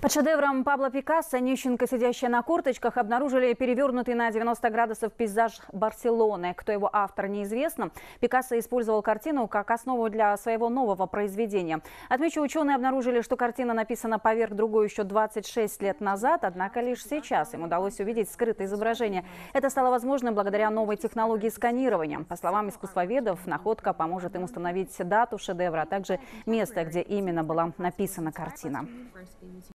Под шедевром Пабло Пикассо нищенка, сидящая на курточках, обнаружили перевернутый на 90 градусов пейзаж Барселоны. Кто его автор, неизвестно. Пикассо использовал картину как основу для своего нового произведения. Отмечу, ученые обнаружили, что картина написана поверх другой еще 26 лет назад, однако лишь сейчас им удалось увидеть скрытое изображение. Это стало возможным благодаря новой технологии сканирования. По словам искусствоведов, находка поможет им установить дату шедевра, а также место, где именно была написана картина.